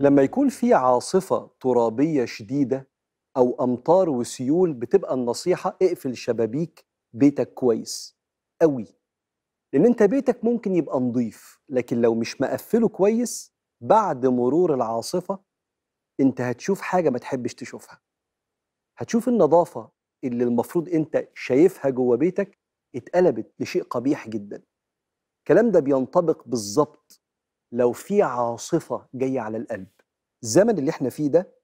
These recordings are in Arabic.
لما يكون في عاصفة ترابية شديدة أو أمطار وسيول بتبقى النصيحة اقفل شبابيك بيتك كويس قوي لأن أنت بيتك ممكن يبقى نضيف لكن لو مش مقفله كويس بعد مرور العاصفة أنت هتشوف حاجة ما تحبش تشوفها هتشوف النظافة اللي المفروض أنت شايفها جوه بيتك اتقلبت لشيء قبيح جدا الكلام ده بينطبق بالظبط لو في عاصفه جايه على القلب الزمن اللي احنا فيه ده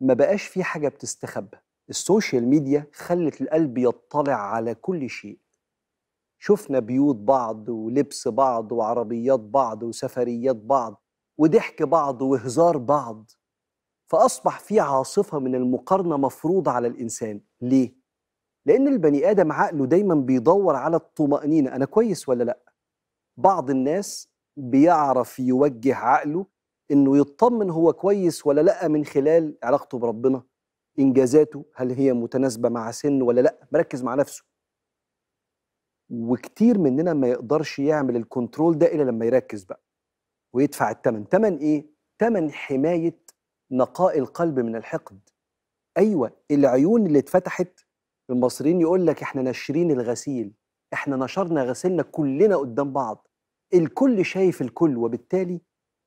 ما بقاش فيه حاجه بتستخبى السوشيال ميديا خلت القلب يطلع على كل شيء شفنا بيوت بعض ولبس بعض وعربيات بعض وسفريات بعض وضحك بعض وهزار بعض فأصبح في عاصفة من المقارنة مفروضة على الإنسان ليه؟ لأن البني آدم عقله دايما بيدور على الطمأنينة أنا كويس ولا لأ؟ بعض الناس بيعرف يوجه عقله انه يطمن هو كويس ولا لا من خلال علاقته بربنا انجازاته هل هي متناسبه مع سنه ولا لا مركز مع نفسه وكتير مننا ما يقدرش يعمل الكنترول ده الا لما يركز بقى ويدفع الثمن ثمن ايه ثمن حمايه نقاء القلب من الحقد ايوه العيون اللي اتفتحت المصريين يقول لك احنا ناشرين الغسيل احنا نشرنا غسيلنا كلنا قدام بعض الكل شايف الكل وبالتالي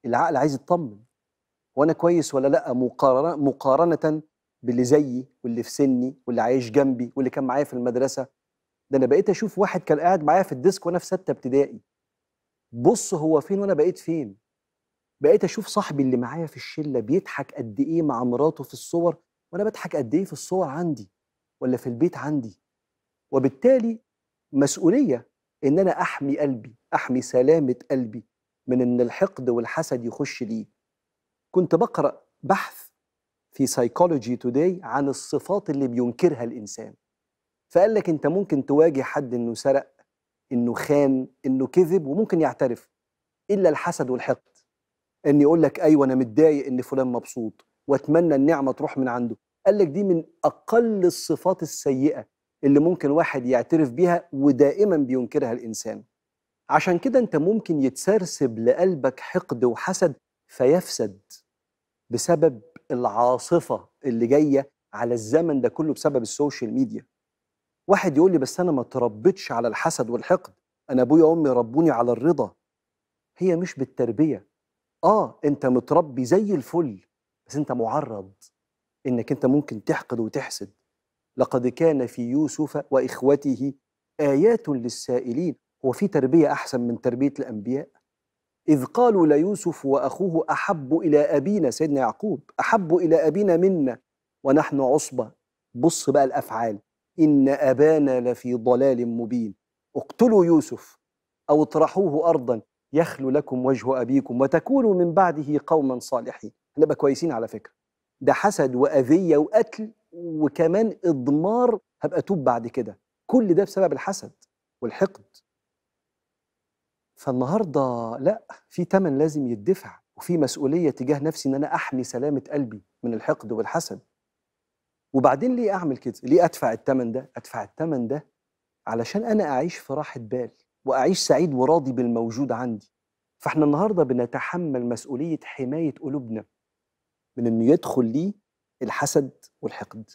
العقل عايز يطمن وانا كويس ولا لا مقارنه مقارنه باللي زيي واللي في سني واللي عايش جنبي واللي كان معايا في المدرسه ده انا بقيت اشوف واحد كان قاعد معايا في الديسك وانا في سته ابتدائي بص هو فين وانا بقيت فين بقيت اشوف صاحبي اللي معايا في الشله بيضحك قد ايه مع مراته في الصور وانا بضحك قد ايه في الصور عندي ولا في البيت عندي وبالتالي مسؤوليه ان انا احمي قلبي احمي سلامه قلبي من ان الحقد والحسد يخش لي كنت بقرا بحث في سايكولوجي توداي عن الصفات اللي بينكرها الانسان فقال لك انت ممكن تواجه حد انه سرق انه خان انه كذب وممكن يعترف الا الحسد والحقد ان يقول لك ايوه انا متضايق ان فلان مبسوط واتمنى النعمه تروح من عنده قال لك دي من اقل الصفات السيئه اللي ممكن واحد يعترف بيها ودائما بينكرها الانسان عشان كده انت ممكن يتسرسب لقلبك حقد وحسد فيفسد بسبب العاصفه اللي جايه على الزمن ده كله بسبب السوشيال ميديا واحد يقول لي بس انا ما تربيتش على الحسد والحقد انا ابويا وامي ربوني على الرضا هي مش بالتربيه اه انت متربي زي الفل بس انت معرض انك انت ممكن تحقد وتحسد لقد كان في يوسف واخوته ايات للسائلين هو في تربيه احسن من تربيه الانبياء اذ قالوا ليوسف واخوه احب الى ابينا سيدنا يعقوب احب الى ابينا منا ونحن عصبه بص بقى الافعال ان ابانا لفي ضلال مبين اقتلوا يوسف او اطرحوه ارضا يخلو لكم وجه ابيكم وتكونوا من بعده قوما صالحين نبقى كويسين على فكره ده حسد واذيه وقتل وكمان اضمار هبقى توب بعد كده كل ده بسبب الحسد والحقد فالنهارده لا في ثمن لازم يدفع وفي مسؤوليه تجاه نفسي ان انا احمي سلامه قلبي من الحقد والحسد وبعدين ليه اعمل كده ليه ادفع الثمن ده ادفع الثمن ده علشان انا اعيش في راحه بال واعيش سعيد وراضي بالموجود عندي فاحنا النهارده بنتحمل مسؤوليه حمايه قلوبنا من انه يدخل لي الحسد والحقد